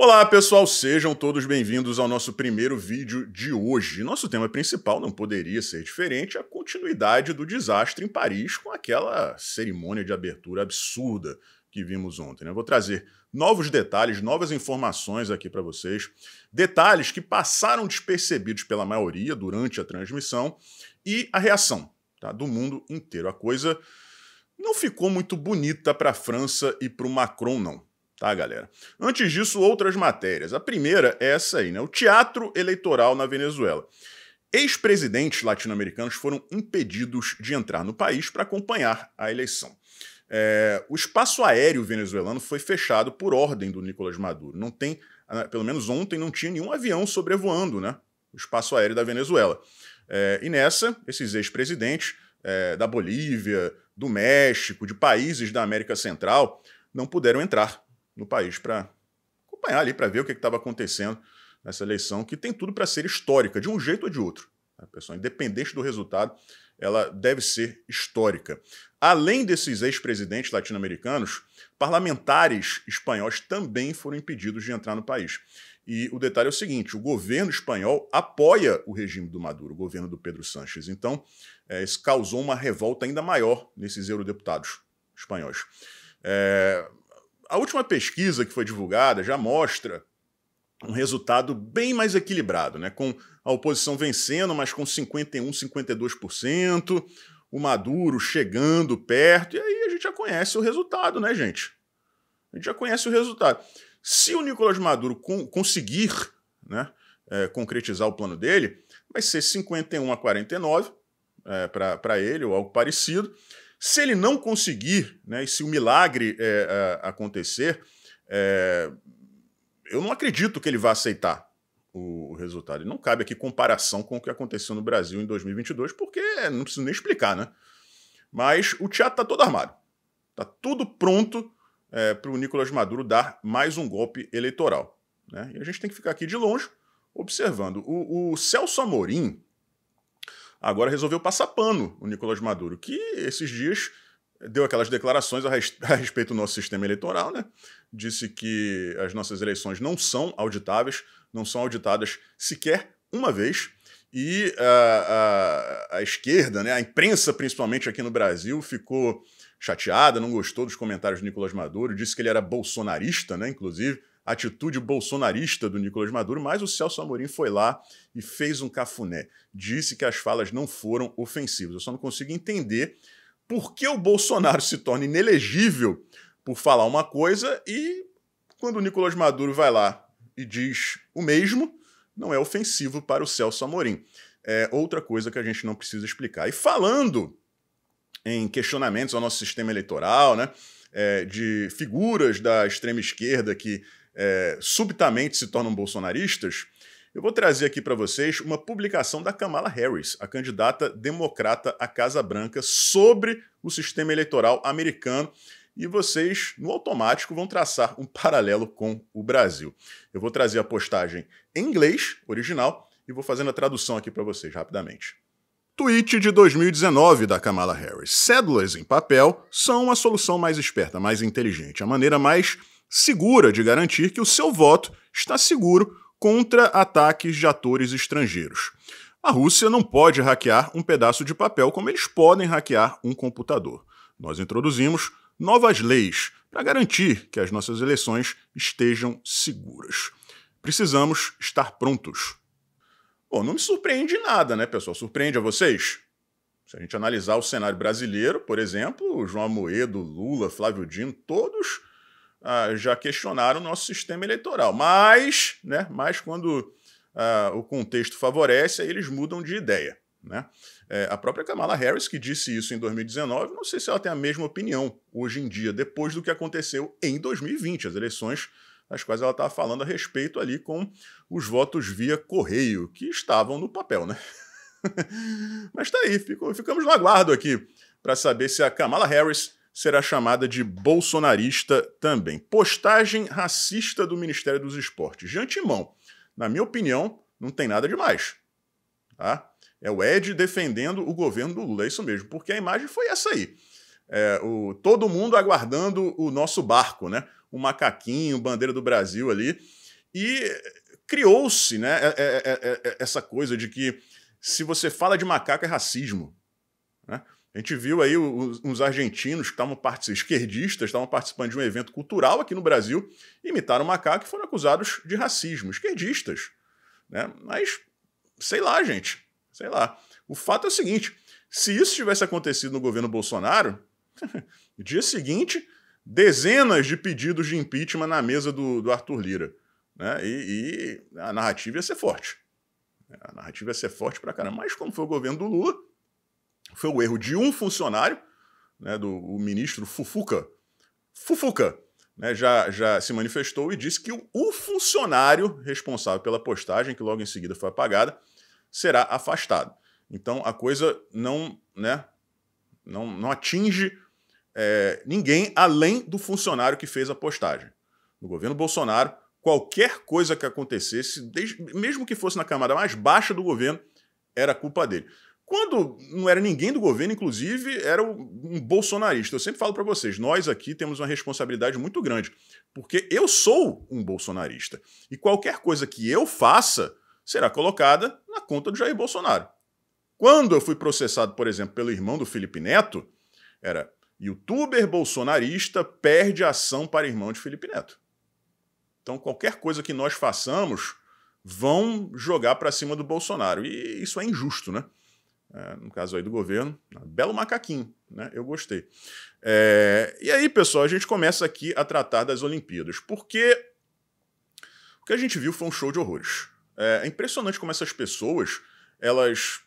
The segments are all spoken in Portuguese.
Olá pessoal, sejam todos bem-vindos ao nosso primeiro vídeo de hoje. Nosso tema principal não poderia ser diferente, é a continuidade do desastre em Paris com aquela cerimônia de abertura absurda que vimos ontem. Né? Vou trazer novos detalhes, novas informações aqui para vocês, detalhes que passaram despercebidos pela maioria durante a transmissão e a reação tá? do mundo inteiro. A coisa não ficou muito bonita para a França e para o Macron, não tá, galera? Antes disso, outras matérias. A primeira é essa aí, né? O teatro eleitoral na Venezuela. Ex-presidentes latino-americanos foram impedidos de entrar no país para acompanhar a eleição. É, o espaço aéreo venezuelano foi fechado por ordem do Nicolás Maduro. Não tem, ah, pelo menos ontem, não tinha nenhum avião sobrevoando, né? O espaço aéreo da Venezuela. É, e nessa, esses ex-presidentes é, da Bolívia, do México, de países da América Central, não puderam entrar no país para acompanhar ali, para ver o que estava acontecendo nessa eleição, que tem tudo para ser histórica, de um jeito ou de outro. Né? A pessoa, independente do resultado, ela deve ser histórica. Além desses ex-presidentes latino-americanos, parlamentares espanhóis também foram impedidos de entrar no país. E o detalhe é o seguinte: o governo espanhol apoia o regime do Maduro, o governo do Pedro Sanches. Então, é, isso causou uma revolta ainda maior nesses eurodeputados espanhóis. É, a última pesquisa que foi divulgada já mostra um resultado bem mais equilibrado, né? com a oposição vencendo, mas com 51, 52%, o Maduro chegando perto, e aí a gente já conhece o resultado, né, gente? A gente já conhece o resultado. Se o Nicolás Maduro conseguir né, é, concretizar o plano dele, vai ser 51 a 49 é, para ele, ou algo parecido. Se ele não conseguir, né, e se o milagre é, é, acontecer, é, eu não acredito que ele vá aceitar o, o, resultado. não cabe aqui comparação com o que aconteceu no Brasil em 2022, porque não preciso nem explicar, né? Mas o teatro está todo armado. Está tudo pronto é, para o Nicolas Maduro dar mais um golpe eleitoral. Né? E a gente tem que ficar aqui de longe observando. o, o Celso Amorim, Agora resolveu passar pano o Nicolás Maduro, que esses dias deu aquelas declarações a, res a respeito do nosso sistema eleitoral, né? Disse que as nossas eleições não são auditáveis, não são auditadas sequer uma vez. E a, ah, a, ah, a esquerda, né, a imprensa principalmente aqui no Brasil, ficou chateada, não gostou dos comentários de Nicolás Maduro, disse que ele era bolsonarista, né, inclusive, atitude bolsonarista do Nicolas Maduro, mas o Celso Amorim foi lá e fez um cafuné. Disse que as falas não foram ofensivas. Eu só não consigo entender por que o Bolsonaro se torna inelegível por falar uma coisa e quando o Nicolas Maduro vai lá e diz o mesmo, não é ofensivo para o Celso Amorim. É outra coisa que a gente não precisa explicar. E falando em questionamentos ao nosso sistema eleitoral, né? É, de figuras da extrema esquerda que é, subitamente se tornam bolsonaristas, eu vou trazer aqui para vocês uma publicação da Kamala Harris, a candidata democrata à Casa Branca, sobre o sistema eleitoral americano. E vocês, no automático, vão traçar um paralelo com o Brasil. Eu vou trazer a postagem em inglês, original, e vou fazendo a tradução aqui para vocês rapidamente. Tweet de 2019 da Kamala Harris. Cédulas em papel são a solução mais esperta, mais inteligente, a maneira mais segura de garantir que o seu voto está seguro contra ataques de atores estrangeiros. A Rússia não pode hackear um pedaço de papel como eles podem hackear um computador. Nós introduzimos novas leis para garantir que as nossas eleições estejam seguras. Precisamos estar prontos. Bom, não me surpreende nada, né, pessoal? Surpreende a vocês? Se a gente analisar o cenário brasileiro, por exemplo, João Amoedo, Lula, Flávio Dino, todos ah, já questionaram o nosso sistema eleitoral. Mas, né, mas quando ah, o contexto favorece, aí eles mudam de ideia. Né? É, a própria Kamala Harris, que disse isso em 2019, não sei se ela tem a mesma opinião hoje em dia, depois do que aconteceu em 2020, as eleições nas quais ela estava falando a respeito ali com os votos via correio, que estavam no papel, né? Mas tá aí, ficamos no aguardo aqui para saber se a Kamala Harris será chamada de bolsonarista também. Postagem racista do Ministério dos Esportes. De antemão, na minha opinião, não tem nada demais. Tá? É o Ed defendendo o governo do Lula, é isso mesmo, porque a imagem foi essa aí. É, o, todo mundo aguardando o nosso barco, né? O macaquinho, bandeira do Brasil ali. E criou-se né, é, é, é, é essa coisa de que se você fala de macaco é racismo. Né? A gente viu aí os, argentinos que estavam esquerdistas, estavam participando de um evento cultural aqui no Brasil, imitaram o macaco e foram acusados de racismo, esquerdistas. Né? Mas, sei lá, gente, sei lá. O fato é o seguinte: se isso tivesse acontecido no governo Bolsonaro, no dia seguinte, dezenas de pedidos de impeachment na mesa do, do Arthur Lira. Né? E, e, a narrativa ia ser forte. A narrativa ia ser forte pra caramba. Mas como foi o governo do Lula, foi o erro de um funcionário, né, do ministro Fufuca. Fufuca né, já, já se manifestou e disse que o, o funcionário responsável pela postagem, que logo em seguida foi apagada, será afastado. Então a coisa não, né, não, não atinge é, ninguém além do funcionário que fez a postagem. No governo Bolsonaro, qualquer coisa que acontecesse, desde, mesmo que fosse na camada mais baixa do governo, era culpa dele. Quando não era ninguém do governo, inclusive, era um bolsonarista. Eu sempre falo para vocês, nós aqui temos uma responsabilidade muito grande, porque eu sou um bolsonarista. E qualquer coisa que eu faça será colocada na conta do Jair Bolsonaro. Quando eu fui processado, por exemplo, pelo irmão do Felipe Neto, era youtuber bolsonarista perde ação para irmão de Felipe Neto. Então, qualquer coisa que nós façamos vão jogar para cima do Bolsonaro. E isso é injusto, né? é, no caso aí do governo, né? belo macaquinho, né? Eu gostei. É, e aí, pessoal, a gente começa aqui a tratar das Olimpíadas, porque o que a gente viu foi um show de horrores. É, é impressionante como essas pessoas elas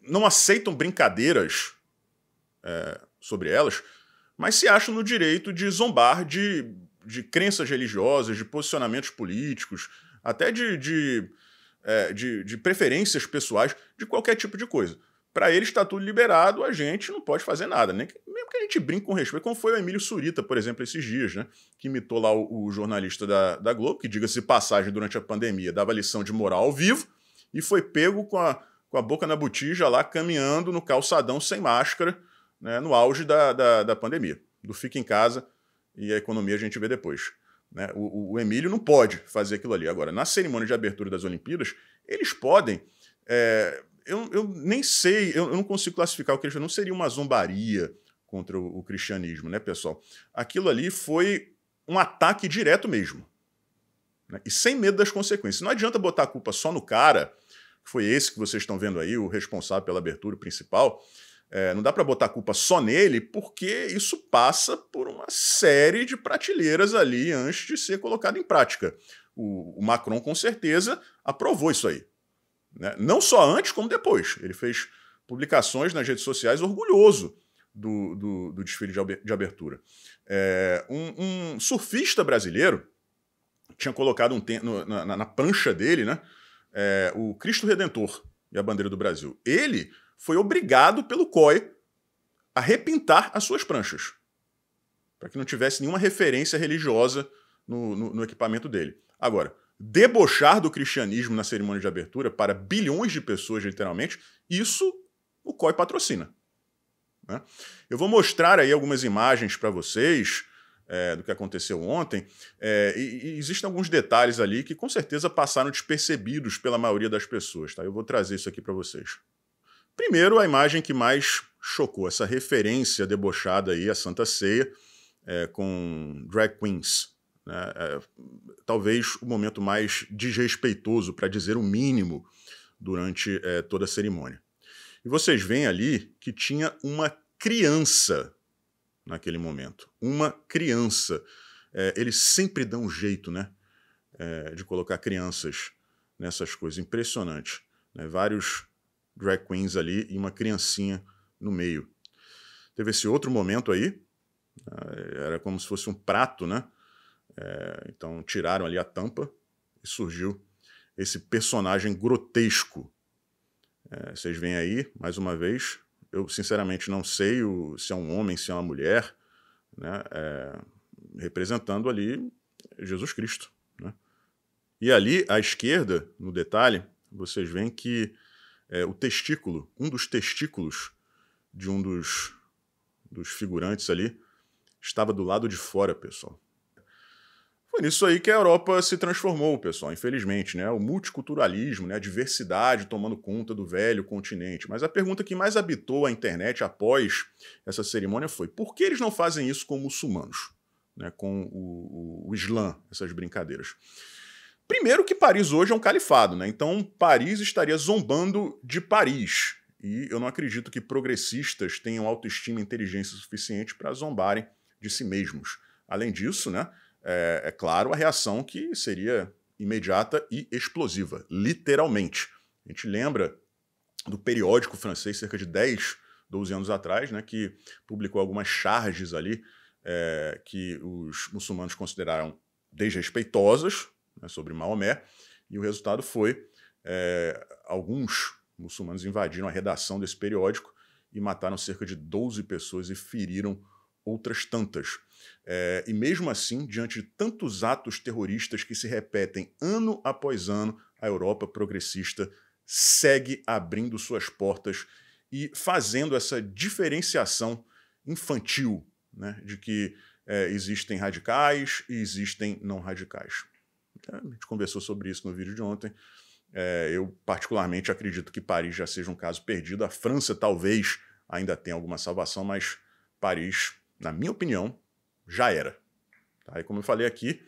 não aceitam brincadeiras é, sobre elas, mas se acham no direito de zombar de, de crenças religiosas, de posicionamentos políticos, até de, de é, de, de preferências pessoais, de qualquer tipo de coisa. Para ele está tudo liberado, a gente não pode fazer nada, né? mesmo que a gente brinque com respeito, como foi o Emílio Surita, por exemplo, esses dias, né? que imitou lá o, o jornalista da, da Globo, que, diga-se passagem, durante a pandemia dava lição de moral ao vivo, e foi pego com a, com a boca na botija lá, caminhando no calçadão sem máscara, né? no auge da, da, da pandemia. Do fica em casa e a economia a gente vê depois. Né? O, o, Emílio não pode fazer aquilo ali. Agora, na cerimônia de abertura das Olimpíadas, eles podem. É, eu, eu, nem sei, eu, eu, não consigo classificar o que eles não seria uma zombaria contra o, o cristianismo, né, pessoal? Aquilo ali foi um ataque direto mesmo. Né? E sem medo das consequências. Não adianta botar a culpa só no cara, que foi esse que vocês estão vendo aí, o responsável pela abertura principal, é, não dá para botar a culpa só nele, porque isso passa por uma série de prateleiras ali antes de ser colocado em prática. O, o Macron, com certeza, aprovou isso aí. Né? Não só antes, como depois. Ele fez publicações nas redes sociais orgulhoso do, do, do desfile de abertura. É, um, um, surfista brasileiro tinha colocado um no, na, na, pancha dele né, é, o Cristo Redentor e a bandeira do Brasil. Ele foi obrigado pelo COI a repintar as suas pranchas, para que não tivesse nenhuma referência religiosa no, no, no equipamento dele. Agora, debochar do cristianismo na cerimônia de abertura para bilhões de pessoas, literalmente, isso o COI patrocina. Né? Eu vou mostrar aí algumas imagens para vocês é, do que aconteceu ontem, é, e, e, existem alguns detalhes ali que com certeza passaram despercebidos pela maioria das pessoas. Tá? Eu vou trazer isso aqui para vocês. Primeiro, a imagem que mais chocou, essa referência debochada aí à Santa Ceia é, com drag queens. Né? É, talvez o momento mais desrespeitoso, para dizer o mínimo, durante é, toda a cerimônia. E vocês veem ali que tinha uma criança naquele momento. Uma criança. É, eles sempre dão um jeito, né? É, de colocar crianças nessas coisas. Impressionante. Né? Vários drag queens ali e uma criancinha no meio. Teve esse outro momento aí, eh, era como se fosse um prato, né? É, então tiraram ali a tampa e surgiu esse personagem grotesco. É, vocês veem aí, mais uma vez, eu sinceramente não sei o, se é um homem, se é uma mulher, né? É, representando ali Jesus Cristo. Né? E ali à esquerda, no detalhe, vocês veem que é, o testículo, um dos testículos de um dos, dos figurantes ali, estava do lado de fora, pessoal. Foi nisso aí que a Europa se transformou, pessoal, infelizmente, né? O multiculturalismo, né? a diversidade tomando conta do velho continente. Mas a pergunta que mais habitou a internet após essa cerimônia foi: por que eles não fazem isso com muçulmanos? Né? Com o, o, o Islã, essas brincadeiras. Primeiro que Paris hoje é um califado, né? Então Paris estaria zombando de Paris. E eu não acredito que progressistas tenham autoestima e inteligência suficiente para zombarem de si mesmos. Além disso, né, é, é, claro, a reação que seria imediata e explosiva, literalmente. A gente lembra do periódico francês, cerca de 10, 12 anos atrás, né, que publicou algumas charges ali é, que os muçulmanos consideraram desrespeitosas, né, sobre Maomé, e o resultado foi é, alguns muçulmanos invadiram a redação desse periódico e mataram cerca de 12 pessoas e feriram outras tantas. É, e mesmo assim, diante de tantos atos terroristas que se repetem ano após ano, a Europa progressista segue abrindo suas portas e fazendo essa diferenciação infantil né, de que é, existem radicais e existem não radicais. É, a gente conversou sobre isso no vídeo de ontem. É, eu, particularmente, acredito que Paris já seja um caso perdido. A França talvez ainda tenha alguma salvação, mas Paris, na minha opinião, já era. Tá? E como eu falei aqui,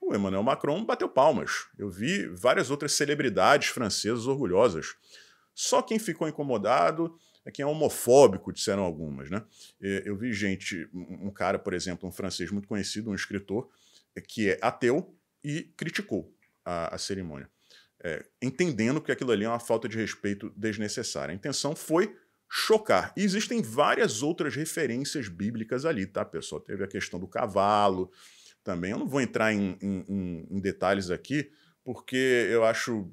o Emmanuel Macron bateu palmas. Eu vi várias outras celebridades francesas orgulhosas. Só quem ficou incomodado é quem é homofóbico, disseram algumas. Né? Eu vi gente, um cara, por exemplo, um francês muito conhecido, um escritor, que é ateu, e criticou a, a cerimônia, é, entendendo que aquilo ali é uma falta de respeito desnecessária. A intenção foi chocar. E existem várias outras referências bíblicas ali, tá, pessoal? Teve a questão do cavalo também. Eu não vou entrar em, em, em detalhes aqui, porque eu acho.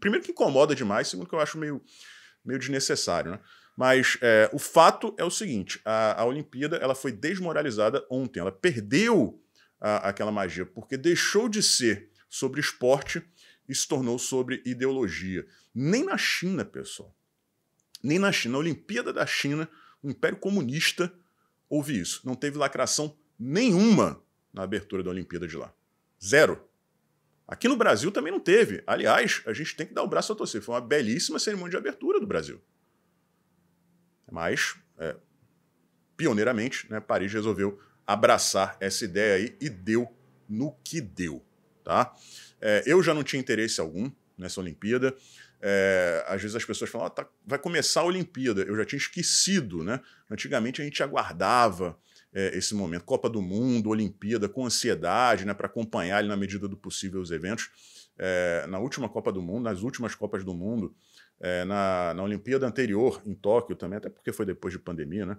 Primeiro que incomoda demais, segundo que eu acho meio, meio desnecessário, né? Mas é, o fato é o seguinte: a, a Olimpíada ela foi desmoralizada ontem. Ela perdeu a, aquela magia, porque deixou de ser sobre esporte e se tornou sobre ideologia. Nem na China, pessoal. Nem na China. na Olimpíada da China, o Império Comunista, houve isso. Não teve lacração nenhuma na abertura da Olimpíada de lá. Zero. Aqui no Brasil também não teve. Aliás, a gente tem que dar o braço a torcer. Foi uma belíssima cerimônia de abertura do Brasil. Mas, é, pioneiramente, né, Paris resolveu abraçar essa ideia aí e deu no que deu, tá? É, eu já não tinha interesse algum nessa Olimpíada. É, às vezes as pessoas falam, ah, tá, vai começar a Olimpíada. Eu já tinha esquecido, né? Antigamente a gente aguardava é, esse momento, Copa do Mundo, Olimpíada, com ansiedade, né? Para acompanhar ali na medida do possível os eventos. É, na última Copa do Mundo, nas últimas Copas do Mundo, é, na, na Olimpíada anterior, em Tóquio também, até porque foi depois de pandemia, né?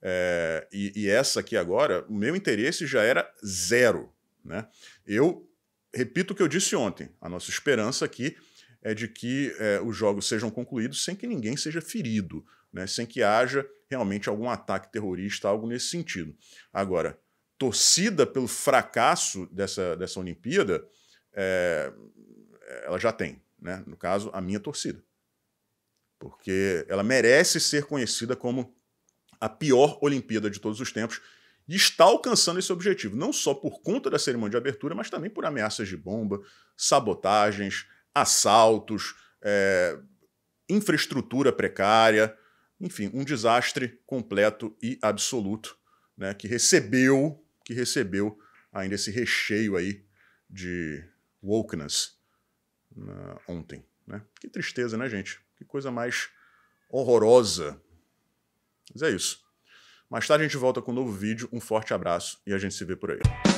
É, e, e, essa aqui agora, o meu interesse já era zero, né? Eu repito o que eu disse ontem, a nossa esperança aqui é de que é, os jogos sejam concluídos sem que ninguém seja ferido, né? sem que haja realmente algum ataque terrorista, algo nesse sentido. Agora, torcida pelo fracasso dessa, dessa Olimpíada, é, ela já tem, né? no caso, a minha torcida porque ela merece ser conhecida como a pior Olimpíada de todos os tempos e está alcançando esse objetivo, não só por conta da cerimônia de abertura, mas também por ameaças de bomba, sabotagens, assaltos, é, infraestrutura precária, enfim, um desastre completo e absoluto, né, que recebeu, que recebeu ainda esse recheio aí de wokeness na, né, ontem, né? Que tristeza, né, gente? Que coisa mais horrorosa. Mas é isso. Mais tarde a gente volta com um novo vídeo. Um forte abraço e a gente se vê por aí.